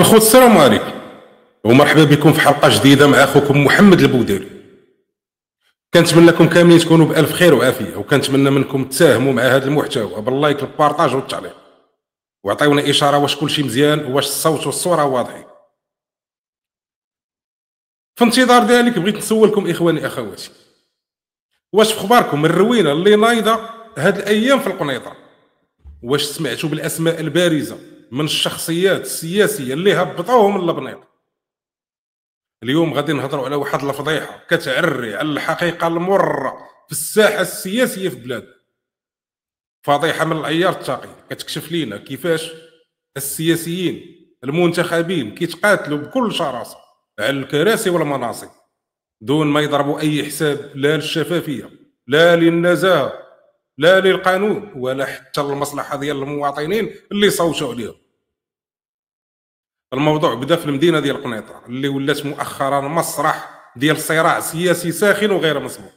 الخوت السلام عليكم ومرحبا بكم في حلقة جديدة مع أخوكم محمد البوديري كنتمنى لكم كاملين تكونوا بألف خير وعافية وكنتمنى منكم تساهموا مع هذا المحتوى باللايك البارطاج والتعليق وعطيونا إشارة واش كلشي مزيان واش الصوت والصورة واضحين في انتظار ذلك بغيت نسولكم إخواني أخواتي واش في اخباركم الروينه اللي نايضه هاد الايام في القنيطره واش سمعتوا بالاسماء البارزه من الشخصيات السياسيه اللي هبطوهم الابنيط اليوم غادي نهضروا على واحد الفضيحه كتعري على الحقيقه المره في الساحه السياسيه في بلاد فضيحه من الايار التقي كتكشف لينا كيفاش السياسيين المنتخبين كيتقاتلوا بكل شراسه على الكراسي والمناصب دون ما يضربوا اي حساب لا للشفافيه لا للنزاهه لا للقانون ولا حتى المصلحه ديال المواطنين اللي صوتوا عليهم الموضوع بدا في المدينه ديال قنيطره اللي ولات مؤخرا مسرح ديال صراع سياسي ساخن وغير مسبوق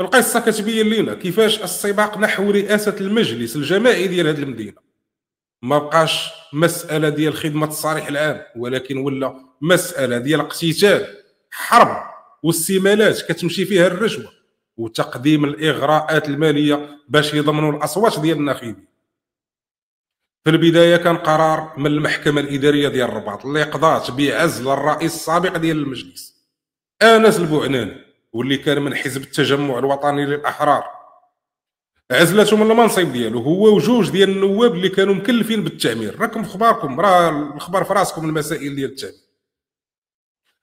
القصه كتبين لنا كيفاش السباق نحو رئاسه المجلس الجماعي ديال هذه المدينه ما بقاش مساله ديال خدمه الصالح العام ولكن ولا مساله ديال اقتتال حرب واستمالات كتمشي فيها الرشوه وتقديم الاغراءات الماليه باش يضمنوا الاصوات ديال الناخبين في البدايه كان قرار من المحكمه الاداريه ديال الرباط اللي قضات بعزل الرئيس السابق ديال المجلس انس البوعناني واللي كان من حزب التجمع الوطني للاحرار عزلته من المنصب ديالو هو وجوج ديال النواب اللي كانوا مكلفين بالتعمير راكم اخباركم راه الخبر في راسكم المسائل ديال التعمير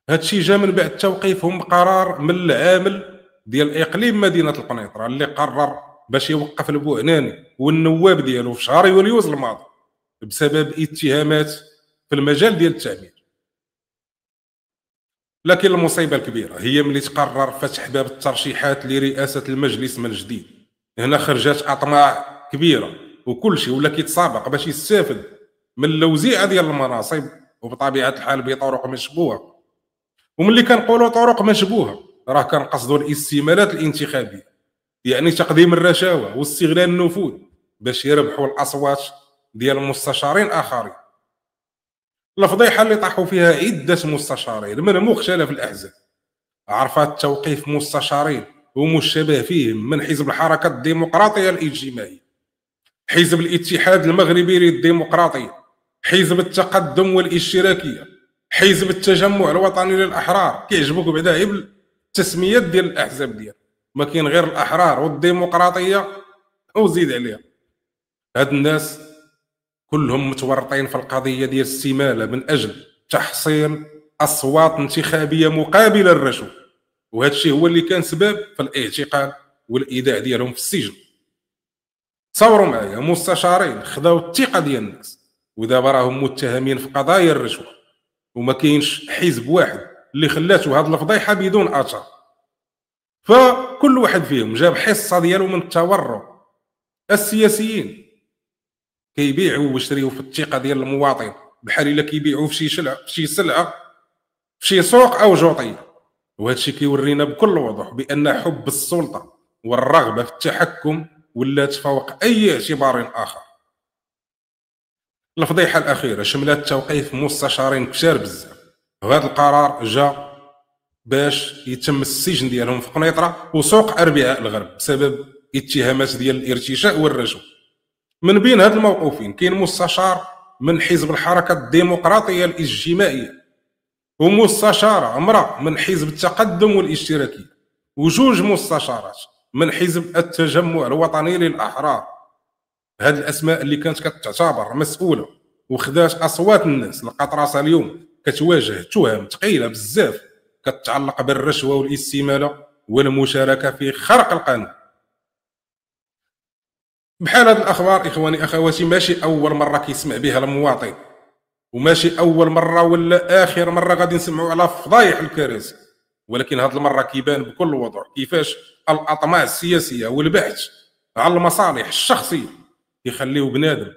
هادشي جا من بعد توقيفهم بقرار من العامل ديال اقليم مدينه القنيطره اللي قرر باش يوقف البوهناني والنواب ديالو في شهر يوليوز الماضي بسبب اتهامات في المجال ديال التعبير لكن المصيبه الكبيره هي ملي تقرر فتح باب الترشيحات لرئاسه المجلس من جديد هنا خرجت اطماع كبيره وكل شيء ولا كيتسابق باش يستافد من اللوزيعه ديال المناصب وبطبيعه الحال بطرق مشبوهه وملي كنقولوا طرق مشبوهه راه كان الاستمالات الانتخابيه يعني تقديم الرشاوى واستغلال النفوذ باش يربحوا الاصوات ديال مستشارين اخرين الفضيحه اللي طاحوا فيها عده مستشارين من مختلف الاحزاب عرفات توقيف مستشارين ومشتبه فيهم من حزب الحركه الديمقراطيه الاجتماعيه حزب الاتحاد المغربي للديمقراطيه حزب التقدم والاشتراكيه حزب التجمع الوطني للاحرار كيعجبوك بعدا التسميات ديال الاحزاب ديال ما كاين غير الاحرار والديمقراطيه وزيد عليها هاد الناس كلهم متورطين في القضيه ديال الاستماله من اجل تحصيل اصوات انتخابيه مقابل الرشوه وهذا الشيء هو اللي كان سبب في الاعتقال والايداع ديالهم في السجن تصوروا معايا مستشارين خداو الثقه ديال الناس ودابا راهم متهمين في قضايا الرشوه وما كاينش حزب واحد اللي خلاته هذه الفضيحه بدون اثر فكل واحد فيهم جاب حصه ديالو من التورع السياسيين كيبيعوا ويشريوا في الثقه ديال المواطن بحال الا كيبيعوا في شي سلعه في شي سلعه في شي سوق او جوطيه وهذا الشيء كيورينا بكل وضوح بان حب السلطه والرغبه في التحكم ولات فوق اي اعتبار اخر الفضيحه الاخيره شملت توقيف مستشارين كثار بزاف وهذا القرار جاء باش يتم السجن ديالهم في قنيطره وسوق اربعاء الغرب بسبب اتهامات ديال الارتشاء والرشوه من بين هاد الموقوفين كاين مستشار من حزب الحركه الديمقراطيه الاجتماعيه ومستشاره امراه من حزب التقدم والاشتراكيه وجوج مستشارات من حزب التجمع الوطني للاحرار هاد الاسماء اللي كانت كتعتبر مسؤوله وخدات اصوات الناس القطرسه اليوم كتواجه تهم ثقيله بزاف كتعلق بالرشوه والاستماله والمشاركه في خرق القانون بحال هاد الاخبار اخواني اخواتي ماشي اول مره كيسمع بها المواطن وماشي اول مره ولا اخر مره غادي نسمعوا على فضايح الكارثه ولكن هاد المره كيبان بكل وضوح كيفاش الاطماع السياسيه والبحث على المصالح الشخصيه يخليو بنادم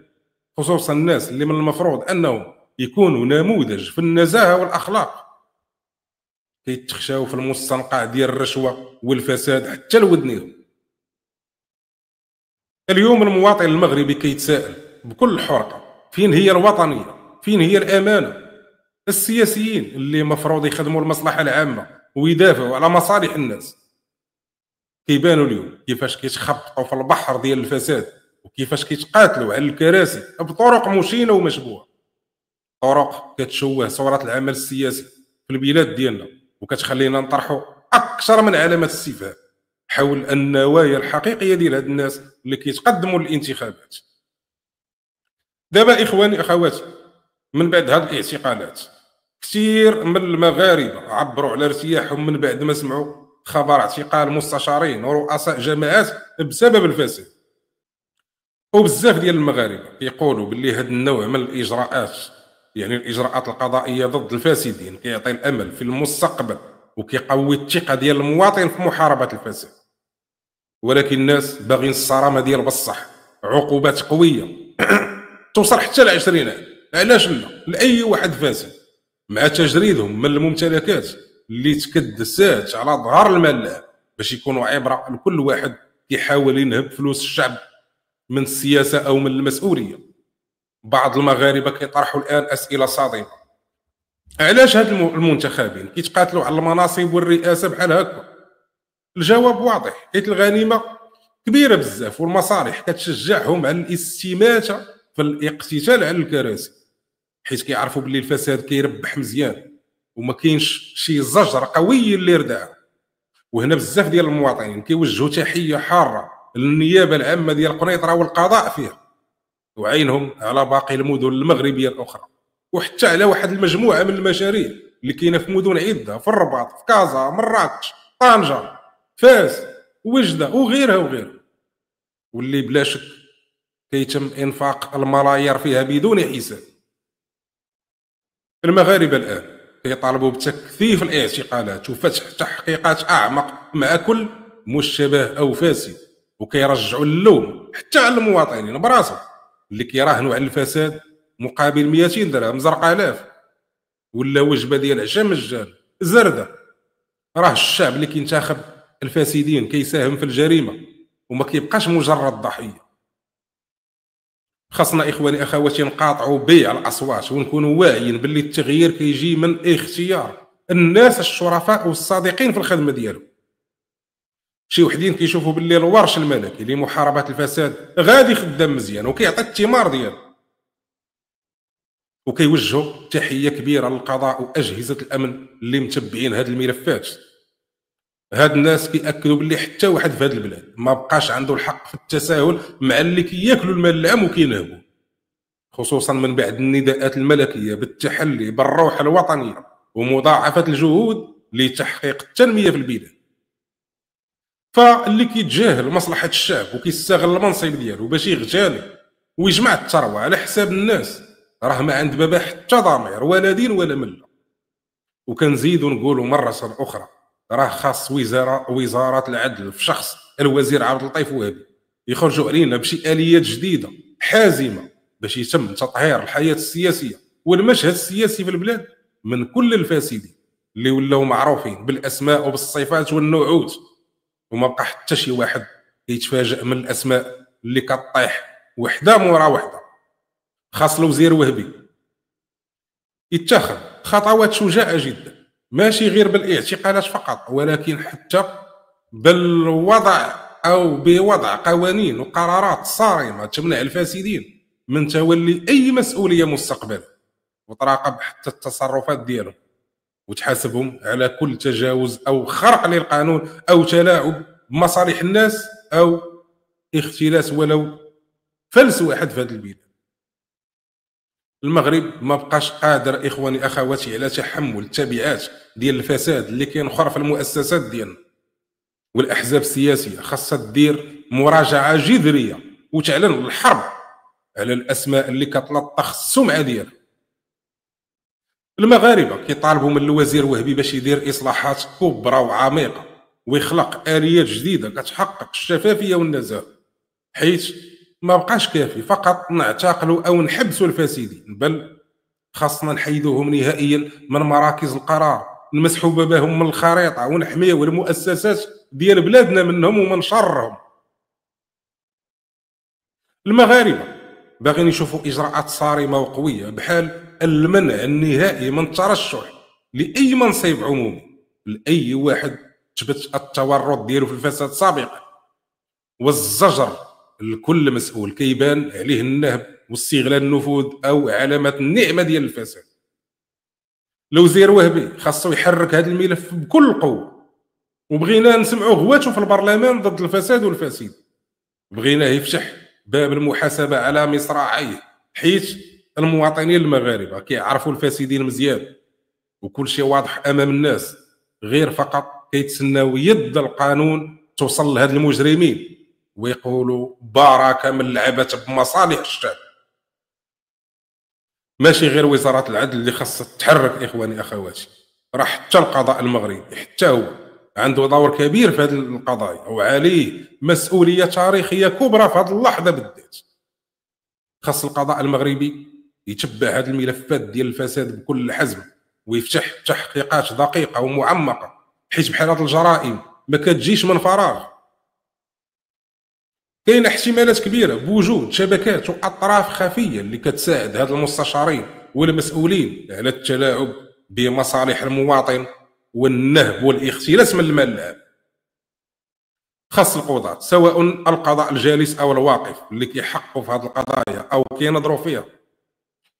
خصوصا الناس اللي من المفروض انهم يكونوا نموذج في النزاهه والاخلاق كيتخشاو في المستنقع ديال الرشوه والفساد حتى لودنيهم اليوم المواطن المغربي كيتساءل بكل حرقه فين هي الوطنيه فين هي الامانه السياسيين اللي مفروض يخدموا المصلحه العامه ويدافعوا على مصالح الناس كيبانوا اليوم كيفاش كيتخبطوا في البحر ديال الفساد وكيفاش كيتقاتلوا على الكراسي بطرق مشينه ومشبوهه طرق كتشوه صوره العمل السياسي في البلاد ديالنا وكتخلينا نطرحوا اكثر من علامات استفهام حول النوايا الحقيقيه ديال هاد الناس اللي كيتقدموا للانتخابات دابا اخواني اخواتي من بعد هاد الاعتقالات كثير من المغاربه عبروا على ارتياحهم من بعد ما سمعوا خبر اعتقال مستشارين ورؤساء جماعات بسبب الفساد وبزاف ديال المغاربه كيقولوا باللي هذا النوع من الاجراءات يعني الاجراءات القضائيه ضد الفاسدين كيعطي الامل في المستقبل وكيقوي الثقه ديال المواطن في محاربه الفساد ولكن الناس باغيين الصرامه ديال بصح عقوبات قويه توصل حتى 20 علاش لا لاي واحد فاسد مع تجريدهم من الممتلكات اللي تكدسات على ظهر الملاعب باش يكونوا عبره لكل واحد كيحاول ينهب فلوس الشعب من السياسه او من المسؤوليه بعض المغاربه كيطرحوا الان اسئله صادمه علاش هاد المنتخبين كيتقاتلوا على المناصب والرئاسه بحال هكا الجواب واضح حيت الغنيمه كبيره بزاف والمصالح كتشجعهم على الاستماته في الاقتتال على الكراسي حيت كيعرفوا بلي الفساد كيربح مزيان وما كاينش شي زجر قوي اللي يردع وهنا بزاف ديال المواطنين كيوجهوا تحيه حاره للنيابه العامه ديال قنيطره والقضاء فيها وعينهم على باقي المدن المغربيه الاخرى وحتى على واحد المجموعه من المشاريع اللي كاينه في مدن عده في الرباط في كازا مراكش طنجه فاس وجده وغيرها وغيرها واللي بلا شك كيتم انفاق الملايير فيها بدون حساب المغاربه الان كيطالبوا بتكثيف الاعتقالات وفتح تحقيقات اعمق مع كل مشتبه او فاسد وكيرجعوا اللوم حتى على المواطنين براسهم اللي كيراهنوا على الفساد مقابل 200 درهم الاف ولا وجبه ديال عشاء مجان زرده راه الشعب اللي كينتخب الفاسدين كيساهم في الجريمه وما كيبقاش مجرد ضحيه خاصنا اخواني اخواتي نقاطعوا بيع الاصوات ونكونوا واعيين باللي التغيير كيجي من اختيار الناس الشرفاء والصادقين في الخدمه ديالهم شي وحدين كيشوفوا باللي الورش الملكي لمحاربه الفساد غادي خدام مزيان وكيعطي الثمار ديالو وكيوجهوا تحيه كبيره للقضاء واجهزه الامن اللي متبعين هاد الملفات هاد الناس كياكدوا باللي حتى واحد في هاد البلاد ما بقاش عنده الحق في التساهل مع اللي كياكلوا المال العام وكينهبوا خصوصا من بعد النداءات الملكيه بالتحلي بالروح الوطنيه ومضاعفه الجهود لتحقيق التنميه في البلاد فاللي كيتجاهل مصلحه الشعب وكيستغل المنصب ديالو باش يغتالي ويجمع الثروه على حساب الناس راه ما عند بابا حتى ضمير ولا دين ولا مله وكنزيدو نقولو مرة أخرى راه خاص وزارة وزارة العدل في شخص الوزير عبد اللطيف وهبي يخرجوا علينا بشي آليات جديدة حازمة باش يتم تطهير الحياة السياسية والمشهد السياسي في البلاد من كل الفاسدين اللي ولاو معروفين بالأسماء وبالصفات والنعوت وما بقى حتى شي واحد كيتفاجئ من الاسماء اللي كطيح وحده مورا وحده خاص الوزير وهبي يتخذ خطوات شجاعه جدا ماشي غير بالاعتقالات فقط ولكن حتى بالوضع او بوضع قوانين وقرارات صارمه تمنع الفاسدين من تولي اي مسؤوليه مستقبلا وتراقب حتى التصرفات ديالهم وتحاسبهم على كل تجاوز او خرق للقانون او تلاعب بمصالح الناس او اختلاس ولو فلس واحد في هذا البلاد المغرب ما بقاش قادر اخواني اخواتي على تحمل التبعات ديال الفساد اللي كينخر في المؤسسات ديالنا والاحزاب السياسيه خاصها دير مراجعه جذريه وتعلن الحرب على الاسماء اللي كتلطخ السمعه ديالها المغاربه كيطالبوا من الوزير وهبي باش يدير اصلاحات كبرى وعميقه ويخلق اليات جديده كتحقق الشفافيه والنزاهه حيث ما بقاش كافي فقط نعتقلوا او نحبسوا الفاسدين بل خاصنا نحيدوهم نهائيا من مراكز القرار نمسحوا باباهم من الخريطه ونحميو المؤسسات ديال بلادنا منهم ومن شرهم المغاربه باغيين يشوفوا اجراءات صارمه وقويه بحال المنع النهائي من الترشح لاي منصب عمومي لاي واحد تبت التورط ديالو في الفساد سابقا والزجر لكل مسؤول كيبان عليه النهب واستغلال النفوذ او علامات النعمه ديال الفساد الوزير وهبي خاصو يحرك هذا الملف بكل قوه وبغينا نسمعوا غواتو في البرلمان ضد الفساد والفاسد بغيناه يفشح باب المحاسبه على مصراعيه حيث المواطنين المغاربه كيعرفوا الفاسدين مزيان وكل شيء واضح امام الناس غير فقط كيتسناو يد القانون توصل لهاد المجرمين ويقولوا بارك من لعبت بمصالح الشعب ماشي غير وزاره العدل اللي خاصها تحرك اخواني اخواتي راه حتى القضاء المغربي حتى هو عنده دور كبير في هذه القضايا وعليه مسؤوليه تاريخيه كبرى في هذه اللحظه بالذات خاص القضاء المغربي يتبع هذه الملفات ديال الفساد بكل حزم ويفتح تحقيقات دقيقه ومعمقه حيت بحال هذه الجرائم ما كتجيش من فراغ كاين احتمالات كبيره بوجود شبكات واطراف خفيه اللي كتساعد هاد المستشارين والمسؤولين على التلاعب بمصالح المواطن والنهب والاختلاس من المال العام خاص القضاة سواء القضاء الجالس أو الواقف اللي كيحقوا في هذه القضايا أو كينظروا فيها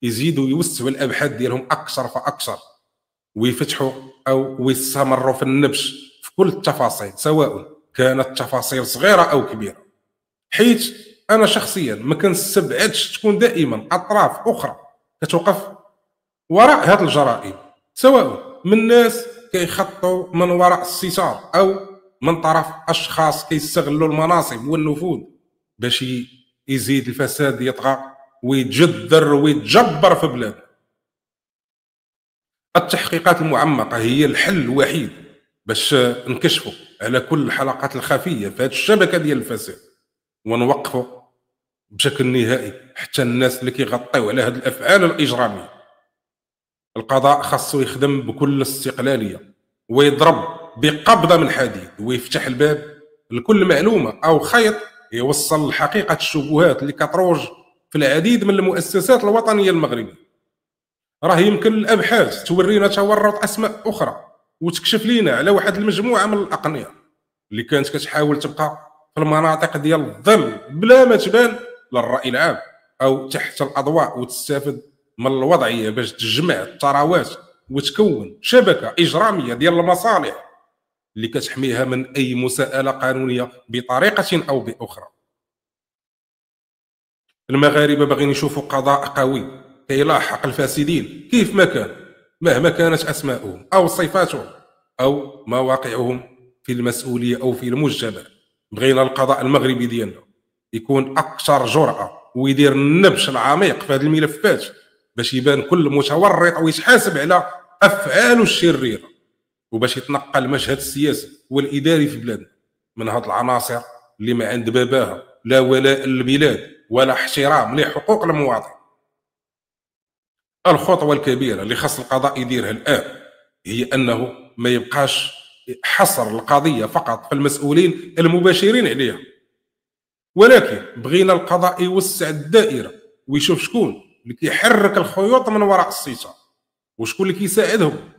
يزيدوا يوسعوا الأبحاث ديالهم أكثر فأكثر ويفتحوا أو ويستمروا في النبش في كل التفاصيل سواء كانت تفاصيل صغيرة أو كبيرة حيت أنا شخصيا ما كنستبعدش تكون دائما أطراف أخرى كتوقف وراء هذه الجرائم سواء من ناس كيخطوا من وراء السيسار او من طرف اشخاص كيستغلوا المناصب والنفوذ باش يزيد الفساد يطغى ويتجذر ويتجبر في بلاد التحقيقات المعمقة هي الحل الوحيد باش نكشفوا على كل الحلقات الخفية في هذه الشبكة ديال الفساد ونوقفوا بشكل نهائي حتى الناس اللي كيغطيو على هذه الافعال الاجراميه القضاء خاصو يخدم بكل استقلاليه ويضرب بقبضه من الحديد ويفتح الباب لكل معلومه او خيط يوصل لحقيقه الشبهات اللي كتروج في العديد من المؤسسات الوطنيه المغربيه راه يمكن الابحاث تورينا تورط اسماء اخرى وتكشف لينا على واحد المجموعه من الأقنية اللي كانت كتحاول تبقى في المناطق ديال الظل بلا ما تبان للراي العام او تحت الاضواء وتستافد من الوضعيه باش تجمع الثروات وتكون شبكه اجراميه ديال المصالح اللي كتحميها من اي مساءله قانونيه بطريقه او باخرى المغاربه باغيين يشوفوا قضاء قوي كيلاحق الفاسدين كيف ما كان مهما كانت اسماءهم او صفاتهم او مواقعهم في المسؤوليه او في المجتمع بغينا القضاء المغربي ديالنا يكون اكثر جراه ويدير النبش العميق في هذه الملفات باش يبان كل متورط ويتحاسب على افعاله الشريره وباش يتنقى المشهد السياسي والاداري في بلادنا من هاد العناصر اللي ما عند باباها لا ولاء للبلاد ولا احترام لحقوق المواطن الخطوه الكبيره اللي خاص القضاء يديرها الان هي انه ما يبقاش حصر القضيه فقط في المسؤولين المباشرين عليها ولكن بغينا القضاء يوسع الدائره ويشوف شكون اللي كيحرك الخيوط من وراء السيطه وشكون اللي كيساعدهم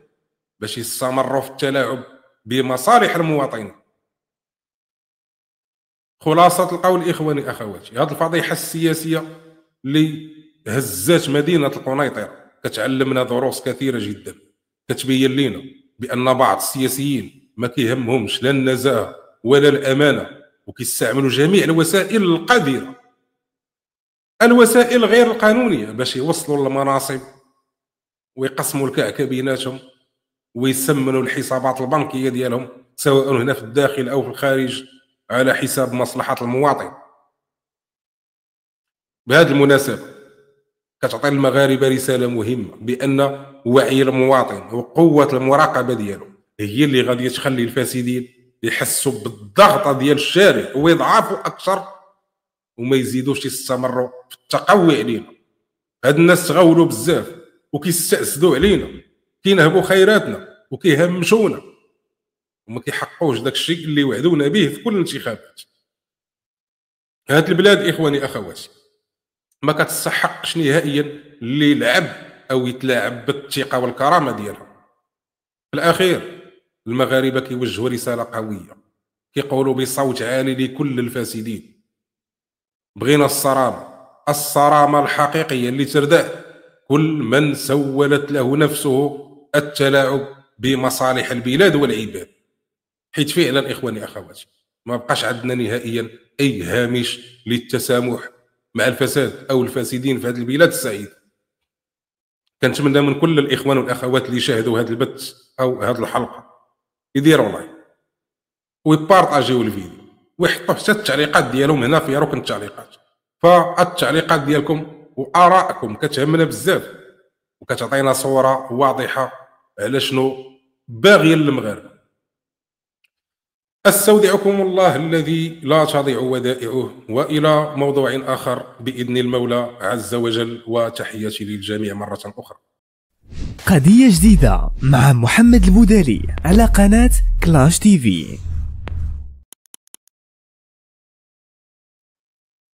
باش يستمروا في التلاعب بمصالح المواطنين خلاصة القول إخواني أخواتي هذه الفضيحة السياسية اللي هزات مدينة القنيطرة كتعلمنا دروس كثيرة جدا كتبين لنا بأن بعض السياسيين ما كيهمهمش لا النزاهة ولا الأمانة وكيستعملوا جميع الوسائل القذرة الوسائل غير القانونيه باش يوصلوا للمناصب ويقسموا الكعكه بيناتهم ويسمنوا الحسابات البنكيه ديالهم سواء هنا في الداخل او في الخارج على حساب مصلحه المواطن بهذه المناسبه كتعطي المغاربه رساله مهمه بان وعي المواطن وقوه المراقبه ديالو هي اللي غادي تخلي الفاسدين يحسوا بالضغط ديال الشارع ويضعفوا اكثر وما يزيدوش يستمروا في التقوي علينا هاد الناس تغاولوا بزاف وكيستأسدوا علينا كينهبوا خيراتنا وكيهمشونا وما كيحققوش داك الشيء اللي وعدونا به في كل الانتخابات هاد البلاد اخواني اخواتي ما كتستحقش نهائيا اللي يلعب او يتلاعب بالثقه والكرامه ديالها في الاخير المغاربه كيوجهوا رساله قويه كيقولوا بصوت عالي لكل الفاسدين بغينا الصرامة الصرامة الحقيقية اللي ترداه كل من سولت له نفسه التلاعب بمصالح البلاد والعباد حيت فعلا إخواني أخواتي ما بقاش عندنا نهائيا أي هامش للتسامح مع الفساد أو الفاسدين في هذه البلاد السعيدة كنتمنى من كل الإخوان والأخوات اللي شاهدوا هذا البث أو هذه الحلقة يديروا لايك ويبارطاجيو الفيديو ويحطوا حتى التعليقات ديالهم هنا في ركن التعليقات فالتعليقات ديالكم وارائكم كتهمنا بزاف وكتعطينا صوره واضحه على شنو باغي المغرب استودعكم الله الذي لا تضيع ودائعه والى موضوع اخر باذن المولى عز وجل وتحياتي للجميع مره اخرى قضيه جديده مع محمد البودالي على قناه كلاش تي في